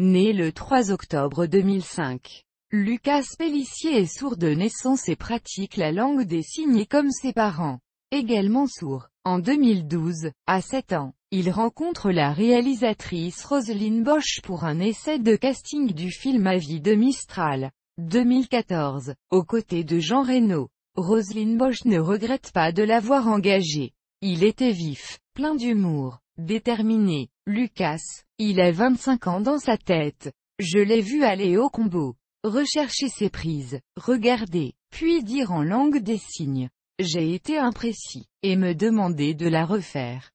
Né le 3 octobre 2005. Lucas Pellissier est sourd de naissance et pratique la langue des signes comme ses parents. Également sourd. En 2012, à 7 ans, il rencontre la réalisatrice Roselyne Bosch pour un essai de casting du film Avis de Mistral. 2014, aux côtés de Jean Reno. Roselyne Bosch ne regrette pas de l'avoir engagé. Il était vif, plein d'humour, déterminé. Lucas, il a 25 ans dans sa tête. Je l'ai vu aller au combo. Rechercher ses prises, regarder, puis dire en langue des signes. J'ai été imprécis, et me demander de la refaire.